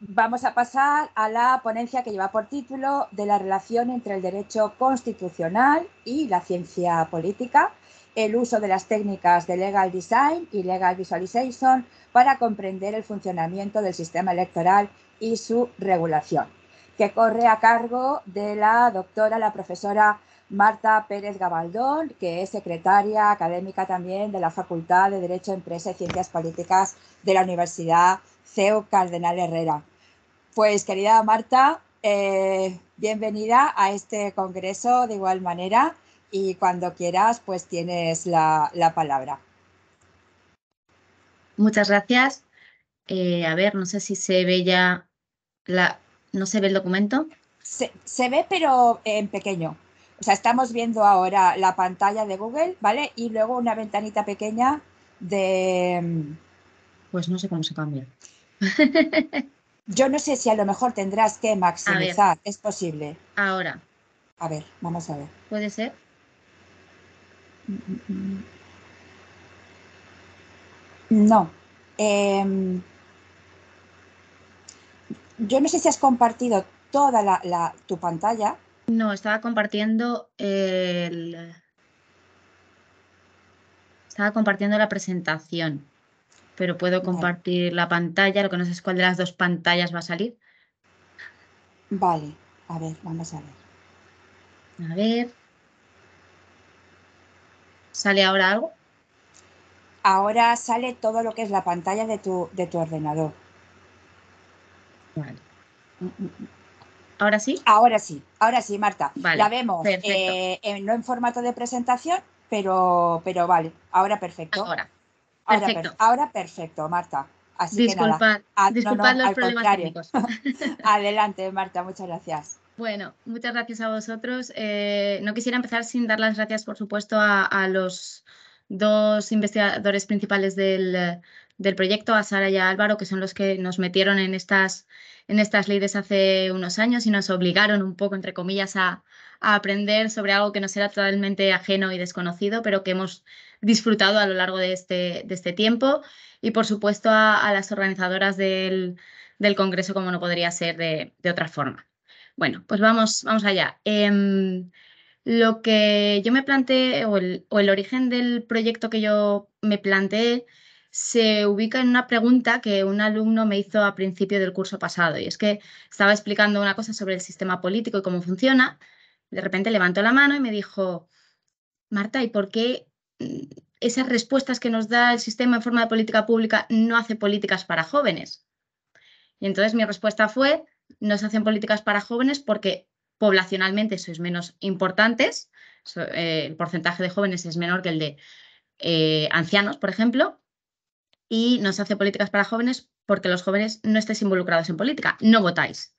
Vamos a pasar a la ponencia que lleva por título de la relación entre el derecho constitucional y la ciencia política, el uso de las técnicas de legal design y legal visualization para comprender el funcionamiento del sistema electoral y su regulación, que corre a cargo de la doctora, la profesora Marta Pérez Gabaldón, que es secretaria académica también de la Facultad de Derecho, Empresa y Ciencias Políticas de la Universidad CEO Cardenal Herrera. Pues querida Marta, eh, bienvenida a este congreso de igual manera y cuando quieras pues tienes la, palabra. Muchas gracias. Eh, a ver, no sé si se ve ya la... ¿No se ve el documento? se ve pero en pequeño o sea, estamos viendo ahora la pantalla de Google, ¿vale? Y luego una ventanita pequeña de... Mm, pues no sé cómo se cambia. Yo no sé si a lo mejor tendrás que maximizar, es posible. Ahora. A ver, vamos a ver. ¿Puede ser? No. Em, yo no sé si has compartido toda la, tu pantalla, no, estaba compartiendo el... Estaba compartiendo la presentación, pero puedo compartir la pantalla, lo que no sé es cuál de las dos pantallas va a salir. Vale, a ver, vamos a ver. A ver. ¿Sale ahora algo? Ahora sale todo lo que es la pantalla de tu, de tu ordenador. Vale. Mm, mm, mm. ¿Ahora sí? Ahora sí, ahora sí, Marta. la vemos, eh, no en formato de presentación, pero, pero vale, ahora perfecto. Ahora. perfecto, Marta. disculpad, ah, los problemas técnicos. Adelante, Marta, muchas gracias. Bueno, muchas gracias a vosotros. Eh, no quisiera empezar sin dar las gracias, por supuesto, a, los dos investigadores principales del, del proyecto, a Sara y a Álvaro, que son los que nos metieron en estas en estas leyes hace unos años y nos obligaron un poco, entre comillas, a, aprender sobre algo que nos era totalmente ajeno y desconocido, pero que hemos disfrutado a lo largo de este, de este tiempo. Y por supuesto a, las organizadoras del, Congreso, como no podría ser de, otra forma. Bueno, pues vamos, vamos allá. Em, lo que yo me planteé, o el, o el origen del proyecto que yo me planteé, se ubica en una pregunta que un alumno me hizo a principio del curso pasado y es que estaba explicando una cosa sobre el sistema político y cómo funciona. De repente levantó la mano y me dijo, Marta, ¿y por qué mm, esas respuestas que nos da el sistema en forma de política pública no hace políticas para jóvenes? Y entonces mi respuesta fue, no se hacen políticas para jóvenes porque poblacionalmente sois menos importantes, eh, el porcentaje de jóvenes es menor que el de eh, ancianos, por ejemplo, y no se hace políticas para jóvenes porque los jóvenes no estéis involucrados en política, no votáis.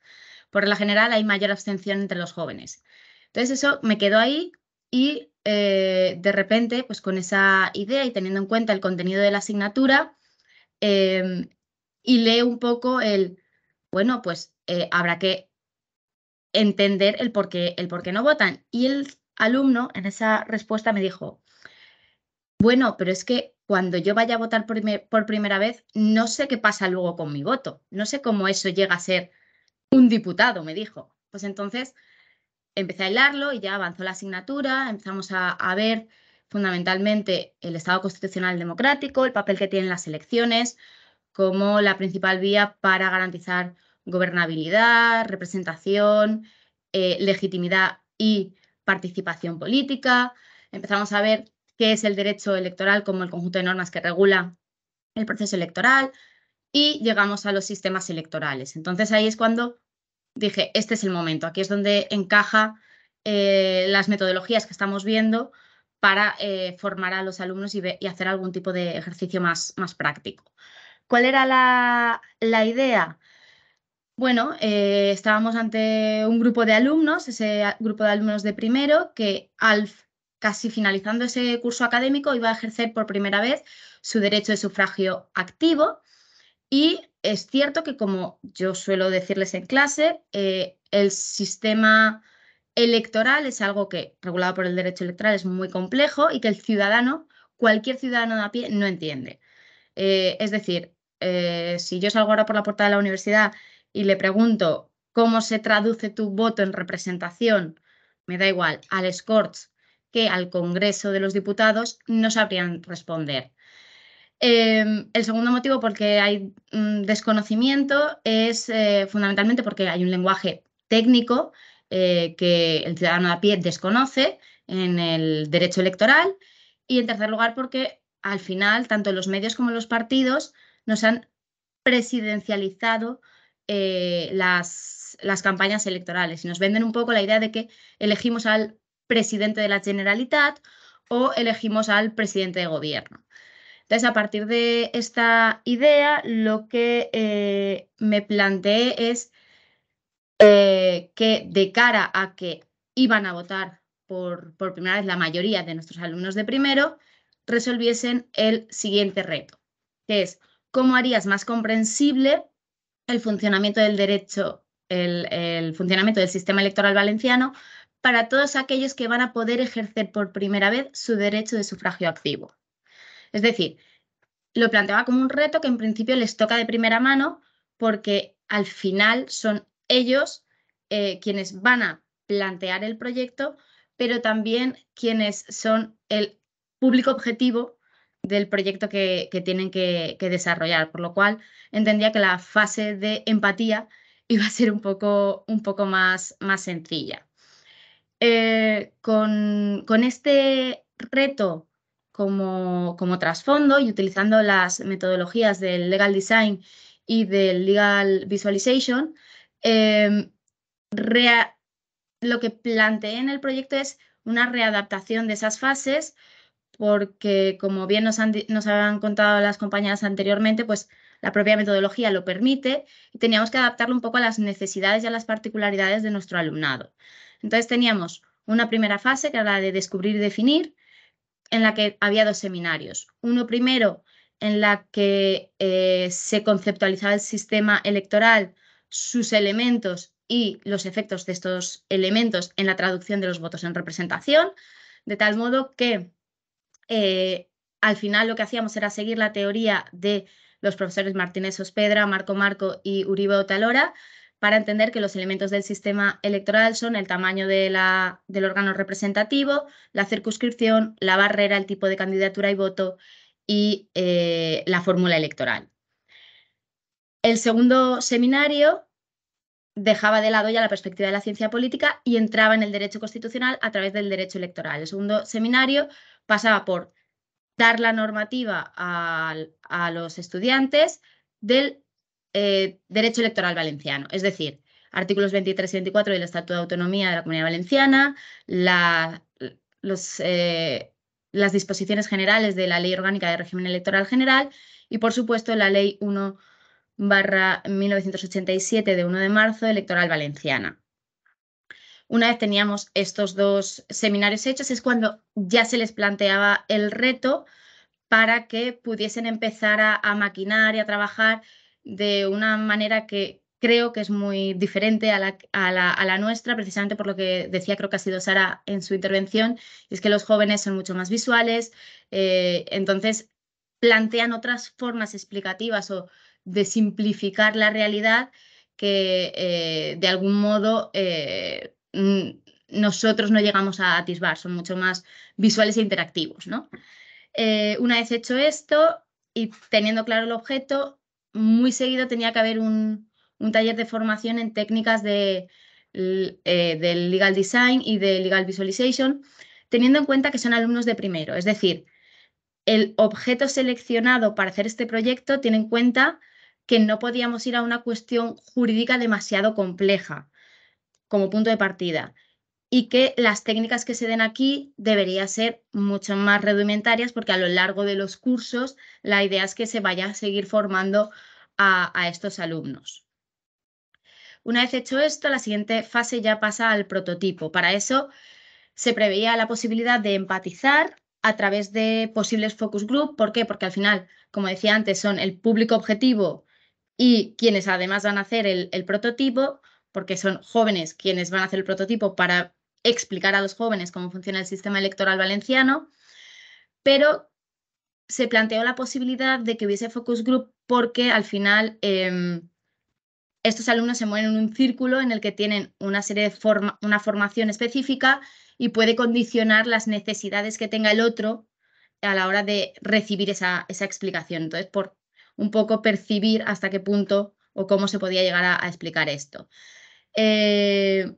Por la general hay mayor abstención entre los jóvenes. Entonces eso me quedó ahí y eh, de repente, pues con esa idea y teniendo en cuenta el contenido de la asignatura, em, y leo un poco el, bueno, pues eh, habrá que entender el el por qué no votan. Y el alumno en esa respuesta me dijo, bueno, pero es que cuando yo vaya a votar por, primera vez, no sé qué pasa luego con mi voto, no sé cómo eso llega a ser un diputado, me dijo. Pues entonces empecé a hilarlo y ya avanzó la asignatura, empezamos a, ver fundamentalmente el Estado constitucional democrático, el papel que tienen las elecciones como la principal vía para garantizar gobernabilidad, representación, eh, legitimidad y participación política. Empezamos a ver qué es el derecho electoral como el conjunto de normas que regula el proceso electoral, y llegamos a los sistemas electorales. Entonces ahí es cuando dije, este es el momento, aquí es donde encaja eh, las metodologías que estamos viendo para eh, formar a los alumnos y, hacer algún tipo de ejercicio más, más práctico. ¿Cuál era la, idea? Bueno, eh, estábamos ante un grupo de alumnos, ese grupo de alumnos de primero, que al casi finalizando ese curso académico, iba a ejercer por primera vez su derecho de sufragio activo. Y es cierto que, como yo suelo decirles en clase, eh, el sistema electoral es algo que, regulado por el derecho electoral, es muy complejo y que el ciudadano, cualquier ciudadano de a pie, no entiende. Eh, es decir, eh, si yo salgo ahora por la puerta de la universidad y le pregunto cómo se traduce tu voto en representación, me da igual, al Scorch que al Congreso de los Diputados no sabrían responder. Em, el segundo motivo porque hay mm, desconocimiento es eh, fundamentalmente porque hay un lenguaje técnico eh, que el ciudadano a pie desconoce en el derecho electoral y en tercer lugar porque al final tanto los medios como los partidos nos han presidencializado eh, las campañas electorales y nos venden un poco la idea de que elegimos al presidente de la Generalitat o elegimos al presidente de gobierno. Entonces, a partir de esta idea, lo que eh, me planteé es eh, que de cara a que iban a votar por, por primera vez la mayoría de nuestros alumnos de primero, resolviesen el siguiente reto, que es cómo harías más comprensible el funcionamiento del derecho, el funcionamiento del sistema electoral valenciano para todos aquellos que van a poder ejercer por primera vez su derecho de sufragio activo. Es decir, lo planteaba como un reto que en principio les toca de primera mano porque al final son ellos eh, quienes van a plantear el proyecto, pero también quienes son el público objetivo del proyecto que, tienen que, desarrollar, por lo cual entendía que la fase de empatía iba a ser un poco, más sencilla. Eh, con, este reto como, trasfondo y utilizando las metodologías del legal design y del legal visualization, eh, lo que planteé en el proyecto es una readaptación de esas fases porque como bien nos, nos habían contado las compañeras anteriormente, pues la propia metodología lo permite y teníamos que adaptarlo un poco a las necesidades y a las particularidades de nuestro alumnado. Entonces teníamos una primera fase que era la de descubrir y definir, en la que había dos seminarios. Uno primero en la que eh, se conceptualizaba el sistema electoral, sus elementos y los efectos de estos elementos en la traducción de los votos en representación, de tal modo que eh, al final lo que hacíamos era seguir la teoría de los profesores Martínez Ospedra, Marco Marco y Uribe Otalora, para entender que los elementos del sistema electoral son el tamaño del órgano representativo, la circunscripción, la barrera, el tipo de candidatura y voto y eh, la fórmula electoral. El segundo seminario dejaba de lado ya la perspectiva de la ciencia política y entraba en el derecho constitucional a través del derecho electoral. El segundo seminario pasaba por dar la normativa a los estudiantes del eh, derecho electoral valenciano, es decir, artículos 23 y 24 del Estatuto de Autonomía de la Comunidad Valenciana, eh, las disposiciones generales de la Ley Orgánica de Régimen Electoral General y, por supuesto, la Ley 1 barra 1987 de 1 de marzo electoral valenciana. Una vez teníamos estos dos seminarios hechos es cuando ya se les planteaba el reto para que pudiesen empezar a maquinar y a trabajar de una manera que creo que es muy diferente a la, nuestra, precisamente por lo que decía, creo que ha sido Sara en su intervención, es que los jóvenes son mucho más visuales, eh, entonces plantean otras formas explicativas o de simplificar la realidad que eh, de algún modo eh, nosotros no llegamos a atisbar, son mucho más visuales e interactivos. ¿no? una vez hecho esto y teniendo claro el objeto, muy seguido tenía que haber un, taller de formación en técnicas de, eh, del legal design y de legal visualization, teniendo en cuenta que son alumnos de primero. Es decir, el objeto seleccionado para hacer este proyecto tiene en cuenta que no podíamos ir a una cuestión jurídica demasiado compleja como punto de partida y que las técnicas que se den aquí deberían ser mucho más rudimentarias porque a lo largo de los cursos la idea es que se vaya a seguir formando a, estos alumnos. Una vez hecho esto, la siguiente fase ya pasa al prototipo. Para eso se preveía la posibilidad de empatizar a través de posibles focus group. ¿Por qué? Porque al final, como decía antes, son el público objetivo y quienes además van a hacer el prototipo, porque son jóvenes quienes van a hacer el prototipo para explicar a los jóvenes cómo funciona el sistema electoral valenciano, pero se planteó la posibilidad de que hubiese focus group porque al final em, estos alumnos se mueven en un círculo en el que tienen una serie de una formación específica y puede condicionar las necesidades que tenga el otro a la hora de recibir esa, explicación. Entonces, por un poco percibir hasta qué punto o cómo se podía llegar a, explicar esto. Eh,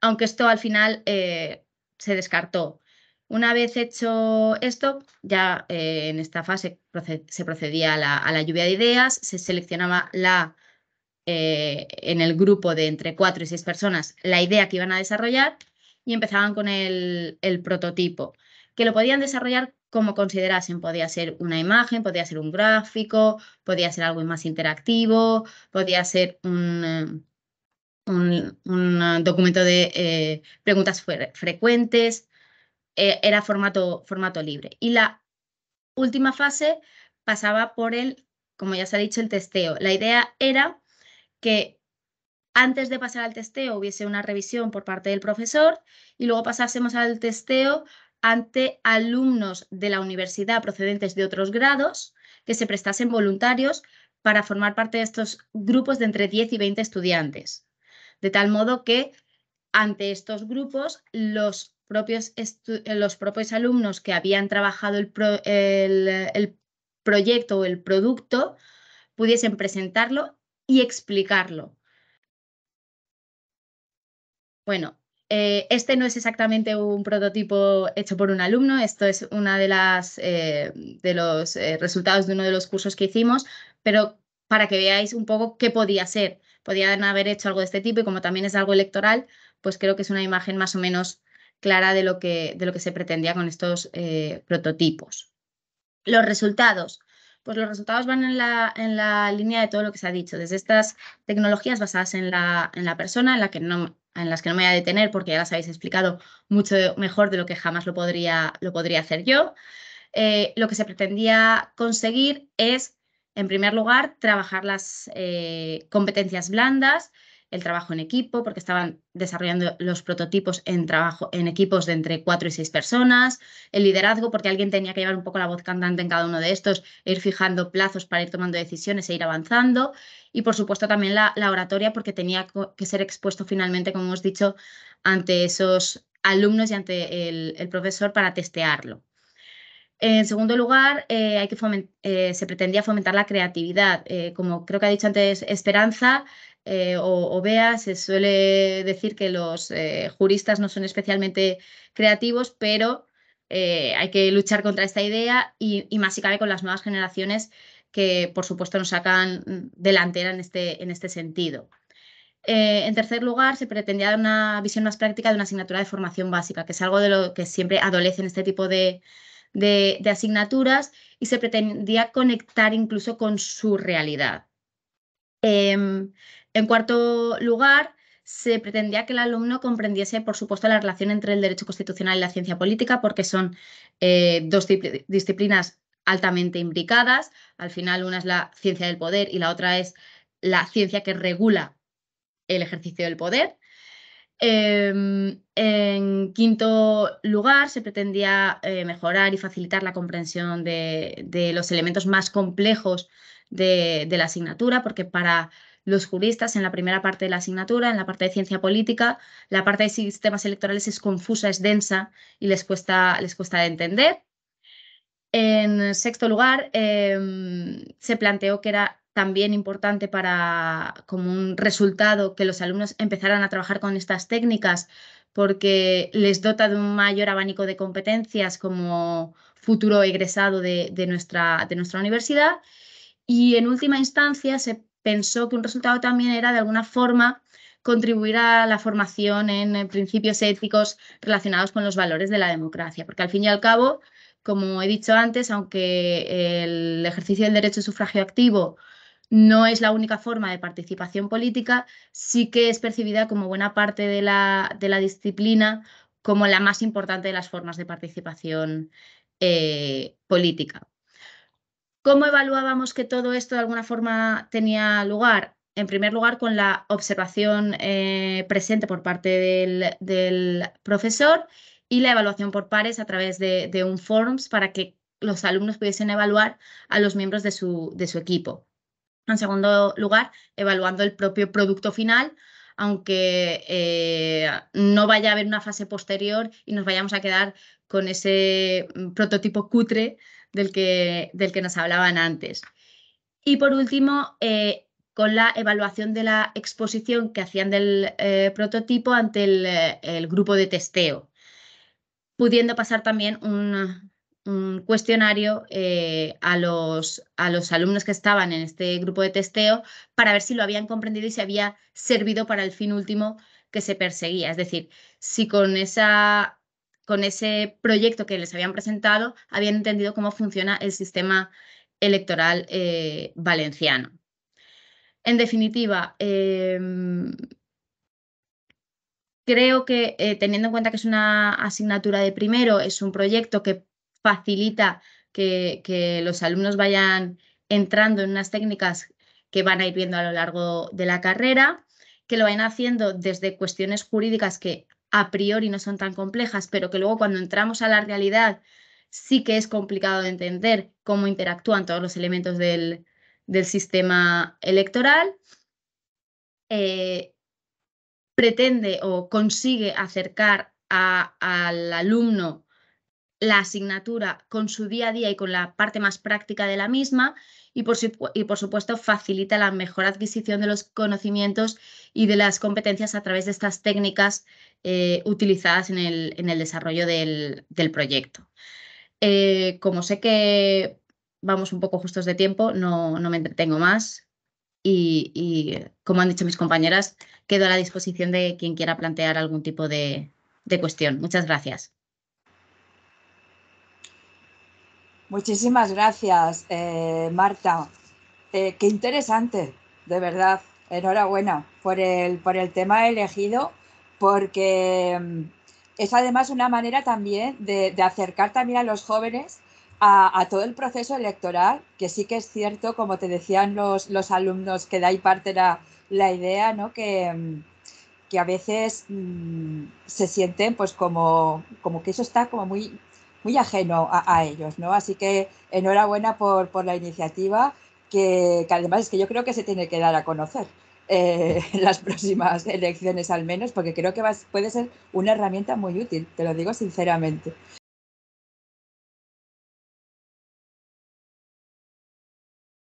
aunque esto al final eh, se descartó. Una vez hecho esto, ya eh, en esta fase se procedía a la, lluvia de ideas, se seleccionaba la, eh, en el grupo de entre cuatro y seis personas la idea que iban a desarrollar y empezaban con el prototipo, que lo podían desarrollar como considerasen. Podía ser una imagen, podía ser un gráfico, podía ser algo más interactivo, podía ser un, un, documento de eh, preguntas frecuentes, eh, era formato, formato libre. Y la última fase pasaba por el, como ya se ha dicho, el testeo. La idea era que antes de pasar al testeo hubiese una revisión por parte del profesor y luego pasásemos al testeo ante alumnos de la universidad procedentes de otros grados que se prestasen voluntarios para formar parte de estos grupos de entre 10 y 20 estudiantes. De tal modo que ante estos grupos los propios, eh, los propios alumnos que habían trabajado el, proyecto o el producto pudiesen presentarlo y explicarlo. Bueno, eh, este no es exactamente un prototipo hecho por un alumno, esto es uno de, eh, de los resultados de uno de los cursos que hicimos, pero para que veáis un poco qué podía ser podían haber hecho algo de este tipo y como también es algo electoral, pues creo que es una imagen más o menos clara de lo que, de lo que se pretendía con estos eh, prototipos. Los resultados. Pues los resultados van en la, en la, línea de todo lo que se ha dicho, desde estas tecnologías basadas en la, en la persona, en, que no, en las que no me voy a detener porque ya las habéis explicado mucho mejor de lo que jamás lo podría, lo podría hacer yo. Eh, lo que se pretendía conseguir es en primer lugar, trabajar las eh, competencias blandas, el trabajo en equipo, porque estaban desarrollando los prototipos en, trabajo, en equipos de entre cuatro y seis personas, el liderazgo, porque alguien tenía que llevar un poco la voz cantante en cada uno de estos, ir fijando plazos para ir tomando decisiones e ir avanzando, y por supuesto también la, oratoria, porque tenía que ser expuesto finalmente, como hemos dicho, ante esos alumnos y ante el profesor para testearlo. En segundo lugar, eh, hay que eh, se pretendía fomentar la creatividad. Eh, como creo que ha dicho antes Esperanza o, Vea, se suele decir que los juristas no son especialmente creativos, pero hay que luchar contra esta idea y, más si cabe con las nuevas generaciones que, por supuesto, nos sacan delantera en este, en este sentido. en tercer lugar, se pretendía dar una visión más práctica de una asignatura de formación básica, que es algo de lo que siempre adolecen este tipo de, de, asignaturas y se pretendía conectar incluso con su realidad. Em, en cuarto lugar, se pretendía que el alumno comprendiese, por supuesto, la relación entre el derecho constitucional y la ciencia política, porque son eh, dos disciplinas altamente imbricadas. Al final, una es la ciencia del poder y la otra es la ciencia que regula el ejercicio del poder. Em, en quinto lugar, se pretendía eh, mejorar y facilitar la comprensión de, los elementos más complejos de, la asignatura, porque para los juristas en la primera parte de la asignatura, en la parte de ciencia política, la parte de sistemas electorales es confusa, es densa y les cuesta, les cuesta entender. En sexto lugar, em, se planteó que era también importante para como un resultado que los alumnos empezaran a trabajar con estas técnicas porque les dota de un mayor abanico de competencias como futuro egresado de, nuestra, de nuestra universidad. Y en última instancia se pensó que un resultado también era de alguna forma contribuir a la formación en eh, principios éticos relacionados con los valores de la democracia, porque al fin y al cabo, como he dicho antes, aunque el ejercicio del derecho de sufragio activo no es la única forma de participación política, sí que es percibida como buena parte de la, disciplina como la más importante de las formas de participación eh, política. ¿Cómo evaluábamos que todo esto de alguna forma tenía lugar? En primer lugar, con la observación eh, presente por parte del, profesor y la evaluación por pares a través de, un forms para que los alumnos pudiesen evaluar a los miembros de su equipo. En segundo lugar, evaluando el propio producto final, aunque eh, no vaya a haber una fase posterior y nos vayamos a quedar con ese mm, prototipo cutre del que, del que nos hablaban antes. Y por último, eh, con la evaluación de la exposición que hacían del eh, prototipo ante el, grupo de testeo, pudiendo pasar también un, un cuestionario eh, a, los, a los alumnos que estaban en este grupo de testeo para ver si lo habían comprendido y si había servido para el fin último que se perseguía. Es decir, si con, esa, con ese proyecto que les habían presentado habían entendido cómo funciona el sistema electoral eh, valenciano. En definitiva, em, creo que eh, teniendo en cuenta que es una asignatura de primero, es un proyecto que facilita que, los alumnos vayan entrando en unas técnicas que van a ir viendo a lo largo de la carrera, que lo vayan haciendo desde cuestiones jurídicas que a priori no son tan complejas, pero que luego cuando entramos a la realidad sí que es complicado de entender cómo interactúan todos los elementos del, sistema electoral. Eh, pretende o consigue acercar al alumno la asignatura con su día a día y con la parte más práctica de la misma y por, supuesto facilita la mejor adquisición de los conocimientos y de las competencias a través de estas técnicas eh, utilizadas en el, desarrollo del, proyecto. Eh, como sé que vamos un poco justos de tiempo, no, me entretengo más y, como han dicho mis compañeras, quedo a la disposición de quien quiera plantear algún tipo de cuestión. Muchas gracias. Muchísimas gracias, eh, Marta. Eh, qué interesante, de verdad. Enhorabuena por el, por el tema elegido, porque mm, es además una manera también de, acercar también a los jóvenes a, todo el proceso electoral, que sí que es cierto, como te decían los, los alumnos, que de ahí parte la, idea, ¿no? Que, mm, a veces mm, se sienten pues como, como que eso está como muy muy ajeno a, ellos, ¿no? Así que enhorabuena por, la iniciativa, que, además es que yo creo que se tiene que dar a conocer en eh, las próximas elecciones al menos, porque creo que puede ser una herramienta muy útil, te lo digo sinceramente.